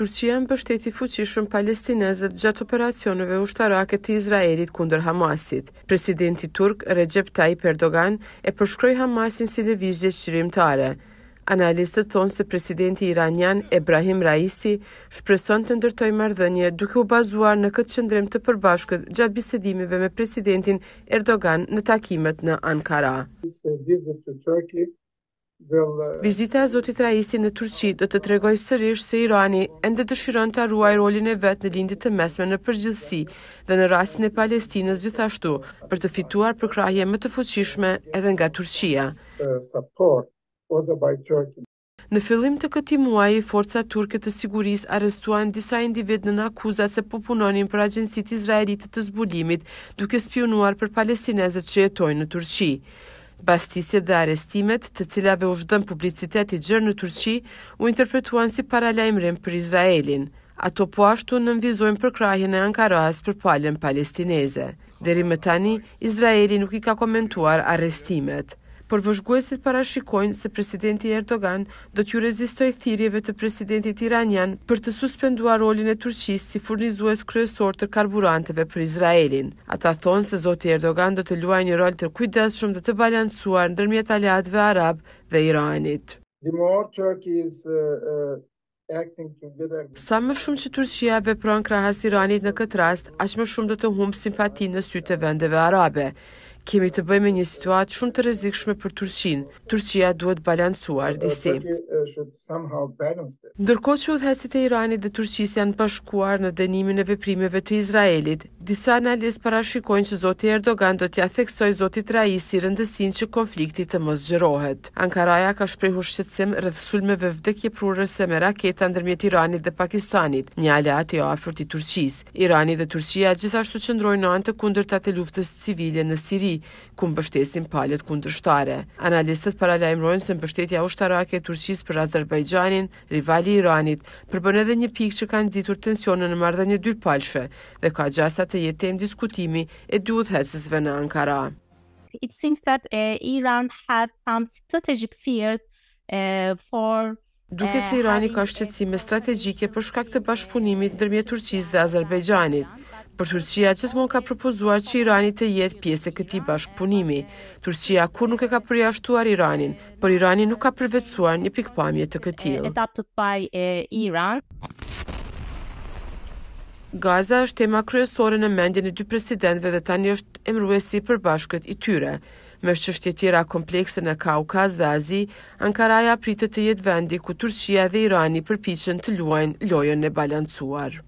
Turqia më bështeti fuqishëm palestinezët gjatë operacioneve ushtarake të Izraelit kundër Hamasit. Presidenti Turk, Recep Tayyip Erdogan, e përshkroj Hamasin si levizje shqirimtare. Analistët thonë se presidenti iranian Ebrahim Raisi shpreson të ndërtoj mardhënje duke u bazuar në këtë qëndrim të përbashkët gjatë bisedimive me presidentin Erdogan në takimet në Ankara. This visit Turkey Vizita e Zotit Raisi në Turqi do të tregoj sërish se Irani ende dëshiron të arruaj rolin e vetë në lindit të mesme në përgjithsi dhe në rasin e Palestines gjithashtu për të fituar përkrahje më të fuqishme edhe nga Turqia. Në fillim të këti muaj, forca turke të siguris arestuan disa individ në akuzat se popunonin për agjensit izraelitit të zbulimit duke spionuar për Palestinezët që jetojnë në Turqi. Bastisjet dhe arestimet të cilave u shdën publiciteti gjërë në Turqi u interpretuan si paralajmërim për Izraelin, ato po ashtu në nënvizojnë për krahin e Ankaras për palen palestineze. Deri më tani, Izraeli nuk i ka komentuar arestimet por vëzhguesit parashikojnë se presidenti Erdogan do t'ju rezistoj thirjeve të presidentit Iranian për të suspendua rolin e Turqisë si furnizues kryesor të karburanteve për Izraelin. Ata thonë se Zoti Erdogan do të luaj një rol të kujdes shumë dhe të balansuar në dërmjet aliatve Arab dhe Iranit. Uh, uh, Sa më shumë që Turqia vepron krahas Iranit në këtë rast, aqë më shumë do të humë simpati në sytë të vendeve arabe kemi të bëjmë një situatë shumë të rezikshme për Turqinë. Turqia duhet balansuar disi. Ndërko që u e Iranit dhe Turqis janë pashkuar në denimin e veprimeve të Izraelit, Disa analist parashikojnë që Zoti Erdogan do t'ja theksoj Zotit Raisi rëndësin që konfliktit të mos gjërohet. Ankaraja ka shprehu shqetsim rrëth sulmeve vdekje prurëse me raketa ndërmjet Iranit dhe Pakistanit, një alat i afërt i Turqis. Irani dhe Turqia gjithashtu qëndrojnë në antë kundër të luftës civile në Siri, ku mbështesin palet kundërshtare. Analistët paralajmrojnë se mbështetja ushtarake e Turqis për Azerbajgjanin, rivali Iranit, përbën edhe një pikë që kanë zitur tensionën në mardhe dy palshe dhe ka gjasat të jetë diskutimi e dyut hesësve në Ankara. It seems that uh, Iran has some strategic fears uh, for Duke se Irani ka shqetësime strategjike për shkak të bashkëpunimit ndërmjet Turqisë dhe Azerbajxhanit, Për Turqia gjithmonë ka propozuar që Irani të jetë pjesë e këtij bashkëpunimi. Turqia kur nuk e ka përjashtuar Iranin, por Irani nuk ka përvetësuar një pikpamje të këtij. Adapted by Iran. Gaza është tema kryesore në mendjen e dy presidentëve dhe tani është emëruesi i përbashkët i tyre. Me çështje tjera komplekse në Kaukaz dhe Azi, Ankara ja pritet të jetë vendi ku Turqia dhe Irani përpiqen të luajnë lojën e balancuar.